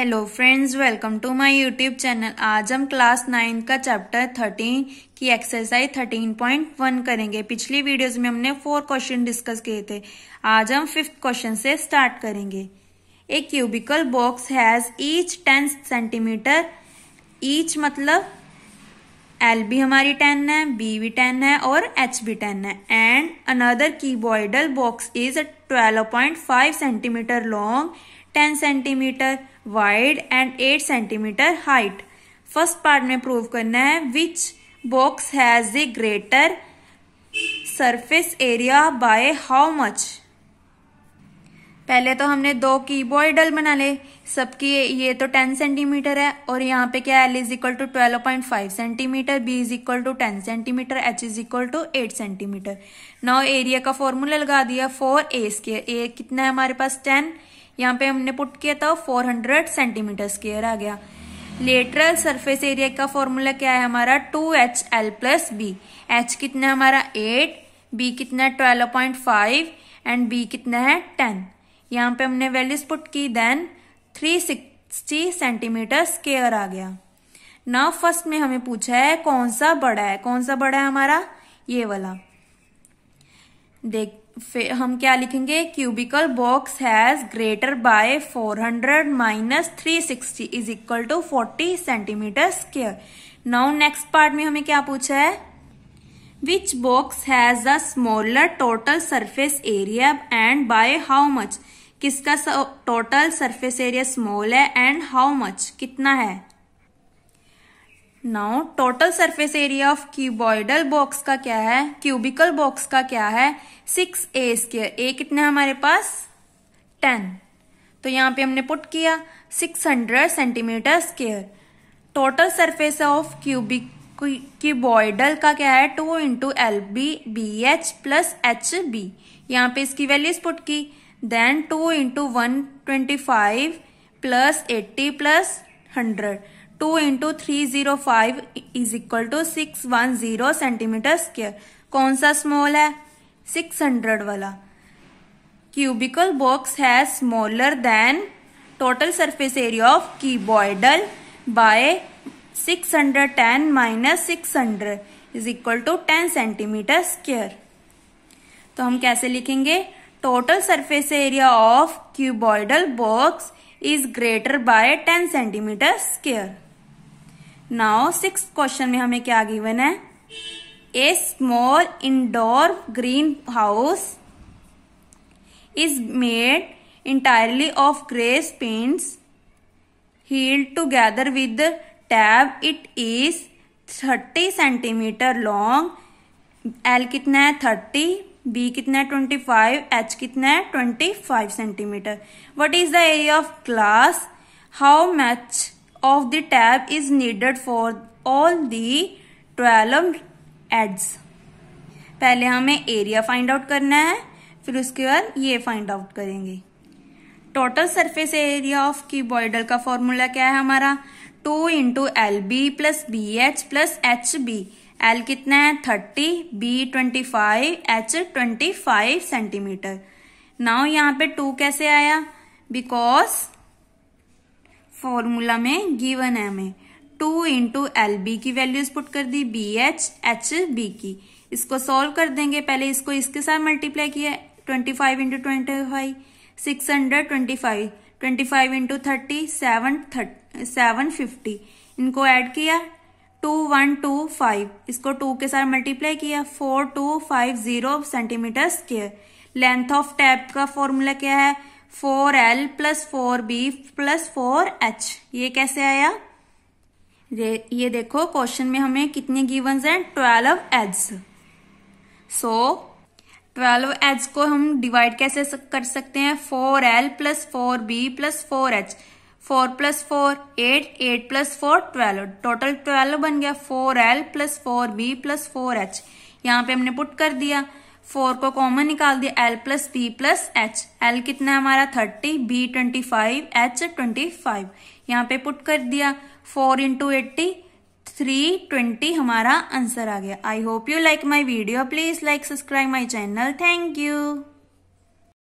Hello friends welcome to my YouTube channel आज हम class nine का चैप्टर थर्टीन की एक्सरसाइज थर्टीन पॉइंट वन करेंगे पिछली वीडियोस में हमने फोर क्वेश्चन डिस्कस किए थे आज हम फिफ्थ क्वेश्चन से स्टार्ट करेंगे a cubical box has each ten centimetre each मतलब एल भी हमारी टेन है बी भी टेन है और एच भी टेन है एंड अनदर की box is twelve point five centimetre long ten centimetre wide and eight centimetre height first part में प्रूव करना है which box has the greater surface area by how much पहले तो हमने दो कीबोर्डल बना ले सबकी ये, ये तो 10 सेंटीमीटर है और यहाँ पे क्या L is equal to twelve point five centimetre B is equal to ten centimetre H is equal to eight centimetre नौ एरिया का फॉर्मूला लगा दिया फोर ए स्केयर ए कितना है हमारे पास टेन यहाँ पे हमने पुट किया था 400 सेंटीमीटर स्केयर आ गया लेटरल सरफेस एरिया का फॉर्मूला क्या है हमारा two H L plus B H कितना हमारा एट बी कितना है twelve point five and B कितना है टेन यहाँ पे हमने वैल्यूज पुट की then three sixty centimetre square आ गया ना फर्स्ट में हमें पूछा है कौन सा बड़ा है कौन सा बड़ा है हमारा ये वाला देख हम क्या लिखेंगे cubical box has greater by 400 minus sixty is equal to 40 centimetre square now next part में हमें क्या पूछा है which box has a smaller total surface area and by how much किसका टोटल सरफेस एरिया स्मॉल है and how much कितना है now total surface area of cuboidal box का क्या है क्यूबिकल बॉक्स का क्या है सिक्स ए स्केयर ए कितना हमारे पास टेन तो यहाँ पे हमने पुट किया six hundred centimetre square total surface of cubic cuboidal का क्या है two into L B B H plus H B यहाँ पे इसकी वैल्यूज पुट की then two into one twenty five plus eighty plus hundred two into three zero five is equal to six one zero centimetre square कौन सा small है six hundred वाला cubical box है smaller than total surface area of की cuboidal by six hundred ten minus six hundred is equal to ten centimeter square तो हम कैसे लिखेंगे total surface area of cuboidal box is greater by ten centimeter square now six question में हमें क्या given है a small indoor green house is made entirely of grey paints held together with tab it is thirty centimeter long L कितना है thirty B कितना है twenty five H कितना है twenty five centimeter what is the area of glass how much of the tab is needed for all the 12 ads. पहले हमें area find out करना है फिर उसके बाद ये फाइंड आउट करेंगे टोटल सरफेस एरिया ऑफ की कीबॉइडल का फॉर्मूला क्या है हमारा two into L B plus B H plus H B L कितना है thirty B twenty five H twenty five centimeter now यहाँ पे टू कैसे आया बिकॉज फॉर्मूला में गिवन है हमें टू इंटू एल बी की वैल्यूज पुट कर दी बी एच एच बी की इसको सॉल्व कर देंगे पहले इसको इसके साथ मल्टीप्लाई किया twenty five into twenty five six hundred twenty five twenty five into thirty seven thirty seven fifty इनको ऐड किया टू वन टू फाइव इसको टू के साथ मल्टीप्लाई किया four two five zero centimeter square length of tape का formula क्या है four L plus four B plus four H ये कैसे आया दे, ये देखो क्वेश्चन में हमें कितने गिवन्स हैं twelve edges so twelve edges को हम डिवाइड कैसे कर सकते हैं four L plus four B plus four H four plus four eight eight plus four twelve total twelve बन गया four L plus four B plus four H यहाँ पे हमने पुट कर दिया फोर को कॉमन निकाल दिया L plus B plus H L कितना है हमारा thirty B twenty five H twenty five यहाँ पे पुट कर दिया four into eighty three twenty हमारा आंसर आ गया I hope you like my video please like subscribe my channel thank you